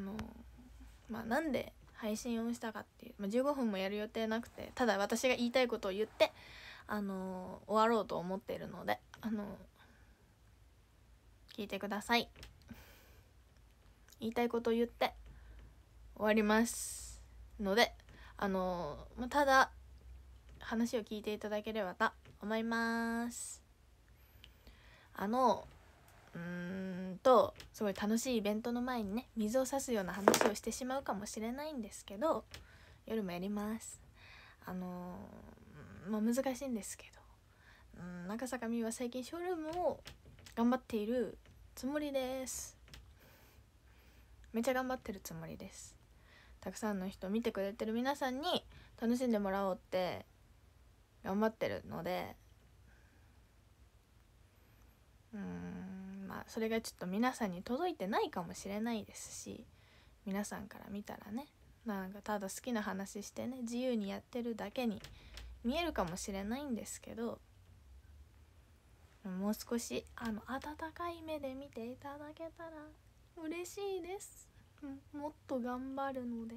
のまあなんで配信をしたかっていう、まあ、15分もやる予定なくてただ私が言いたいことを言ってあの終わろうと思っているのであの聞いてください言いたいことを言って終わりますのであの、まあ、ただ話を聞いていただければと思いますあのうんとすごい楽しいイベントの前にね水を差すような話をしてしまうかもしれないんですけど夜もやりますあのー、まあ難しいんですけどうん中坂美は最近ショールームを頑張っているつもりですめちゃ頑張ってるつもりですたくさんの人見てくれてる皆さんに楽しんでもらおうって頑張ってるのでうんそれがちょっと皆さんに届いてないかもしれないですし皆さんから見たらねなんかただ好きな話してね自由にやってるだけに見えるかもしれないんですけどもう少しあの温かい目で見ていただけたら嬉しいです、うん、もっと頑張るので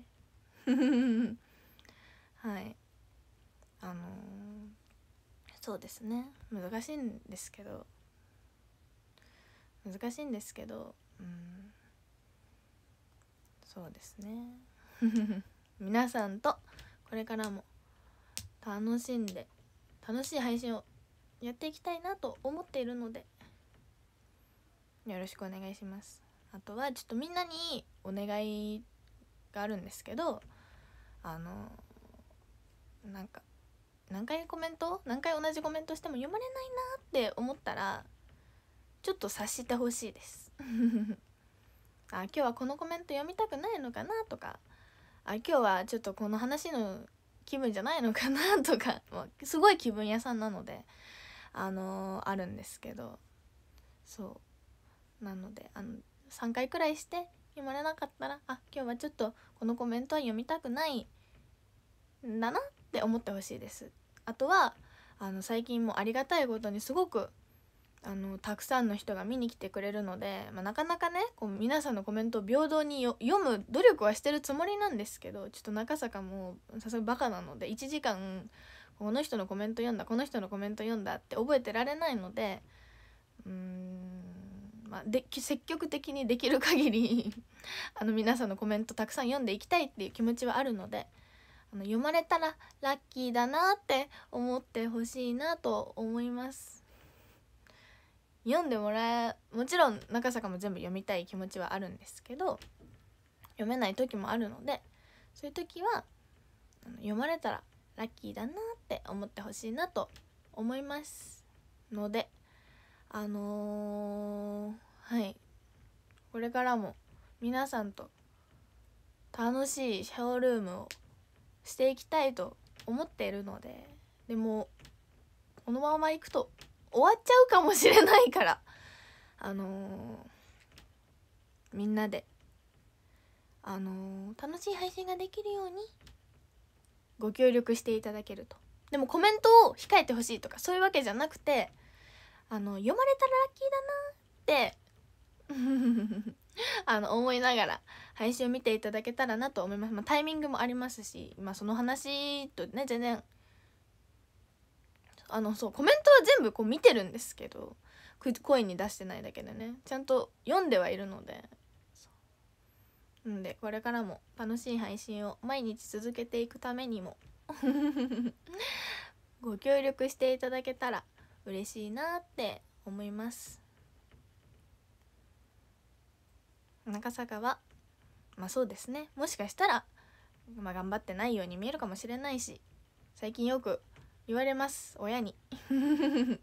はいあのー、そうですね難しいんですけど難しいんですけどうんそうですね 皆さんとこれからも楽しんで楽しい配信をやっていきたいなと思っているのでよろしくお願いしますあとはちょっとみんなにお願いがあるんですけどあのなんか何回コメント何回同じコメントしても読まれないなって思ったらちょっと察してほしいです あ今日はこのコメント読みたくないのかなとかあ今日はちょっとこの話の気分じゃないのかなとか、すごい気分屋さんなのであのー、あるんですけどそうなのであの3回くらいして読まれなかったらあ今日はちょっとこのコメントは読みたくないんだなって思ってほしいです。あとはあの最近もありがたいことにすごくあのたくさんの人が見に来てくれるので、まあ、なかなかねこう皆さんのコメントを平等に読む努力はしてるつもりなんですけどちょっと中坂もさすがバカなので1時間この人のコメント読んだこの人のコメント読んだって覚えてられないのでうーん、まあ、で積極的にできる限り あの皆さんのコメントたくさん読んでいきたいっていう気持ちはあるので。あの読まれたらラッキーだなって思ってほしいなと思います。読んでもらえもちろん中坂も全部読みたい気持ちはあるんですけど読めない時もあるのでそういう時は読まれたらラッキーだなって思ってほしいなと思いますのであのー、はいこれからも皆さんと楽しいショールームをしていきたいと思っているのででもこのまま行くと終わっちゃうかもしれないからあのー、みんなであのー、楽しい配信ができるようにご協力していただけるとでもコメントを控えてほしいとかそういうわけじゃなくてあの読まれたらラッキーだなって あの思いながら配信を見ていただけたらなと思います、まあ、タイミングもありますし、まあ、その話とね全然あのそうコメントは全部こう見てるんですけど声に出してないだけでねちゃんと読んではいるのでんでこれからも楽しい配信を毎日続けていくためにも ご協力していただけたら嬉しいなって思います中坂はまあそうですねもしかしたら、まあ、頑張ってないように見えるかもしれないし最近よく言われます親に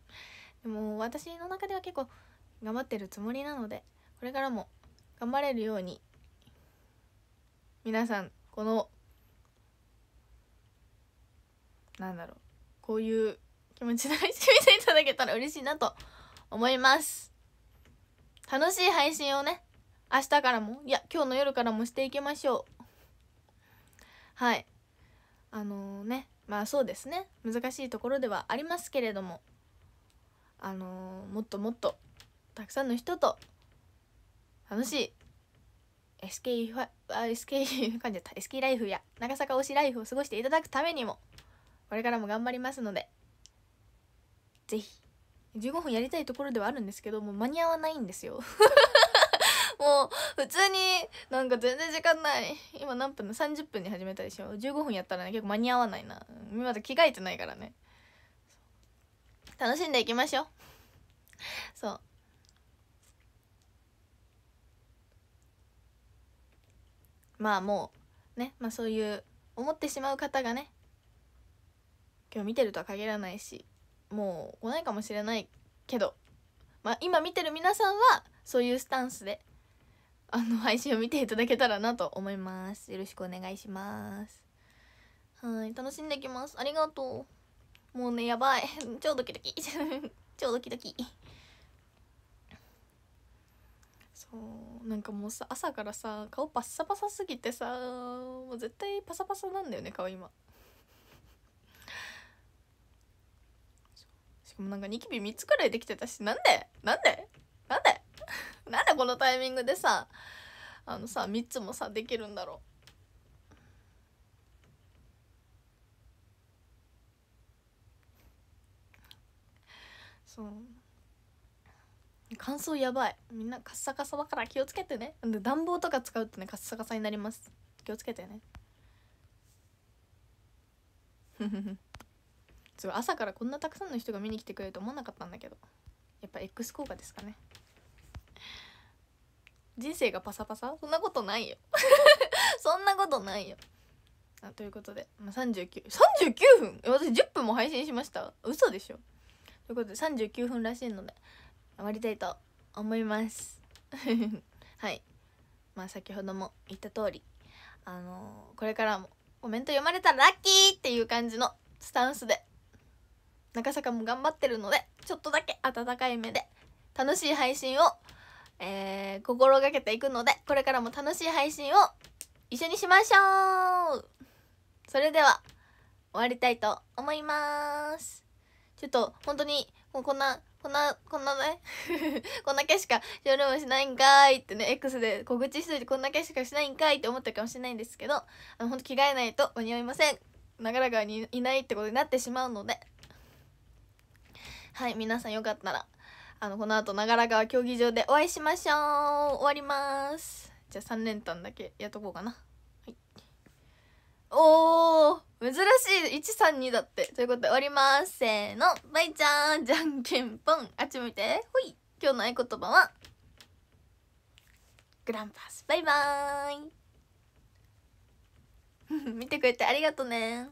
でも私の中では結構頑張ってるつもりなのでこれからも頑張れるように皆さんこのなんだろうこういう気持ちで配信見ていただけたら嬉しいなと思います楽しい配信をね明日からもいや今日の夜からもしていきましょうはいあのー、ねまあそうですね難しいところではありますけれどもあのー、もっともっとたくさんの人と楽しい SK, あ SK, 噛じゃた SK ライフや長坂推しライフを過ごしていただくためにもこれからも頑張りますのでぜひ15分やりたいところではあるんですけども間に合わないんですよ もう普通になんか全然時間ない今何分の30分に始めたりしよう15分やったらね結構間に合わないなまだ着替えてないからね楽しんでいきましょうそうまあもうねまあそういう思ってしまう方がね今日見てるとは限らないしもう来ないかもしれないけど、まあ、今見てる皆さんはそういうスタンスであの配信を見ていただけたらなと思いますよろしくお願いしますはい楽しんできますありがとうもうねやばい 超ドキドキ 超ドキドキそうなんかもうさ朝からさ顔パッサパサすぎてさもう絶対パサパサなんだよね顔今しかもなんかニキビ3つくらいできてたしなんでなんでこのタイミングでさあのさ3つもさできるんだろうそう乾燥やばいみんなカッサカサだから気をつけてねで暖房とか使うとねカッサカサになります気をつけてねすごい朝からこんなたくさんの人が見に来てくれると思わなかったんだけどやっぱ X 効果ですかね人生がパサパサそんなことないよ そんなことないよあということで、ま3939 39分私10分も配信しました嘘でしょということで39分らしいので終わりたいと思います はいまあ先ほども言った通りあのー、これからもコメント読まれたらラッキーっていう感じのスタンスで中坂も頑張ってるのでちょっとだけ温かい目で楽しい配信をえー、心がけていくので、これからも楽しい配信を一緒にしましょうそれでは、終わりたいと思います。ちょっと、本当に、もうこんな、こんな、こんなね、こんだけしかショしないんかいってね、X で小口しといてこんだけしかしないんかいって思ってるかもしれないんですけど、あの、ほんと着替えないと間に合いません。長らかにいないってことになってしまうので、はい、皆さんよかったら、あのこの後長良川競技場でお会いしましょう終わりますじゃあ3連単だけやっとこうかな、はい、おー珍しい132だってということで終わりますせーのバイちゃんじゃんけんぽんあっち向いてほい今日の合言葉はグランパスバイバーイ 見てくれてありがとうね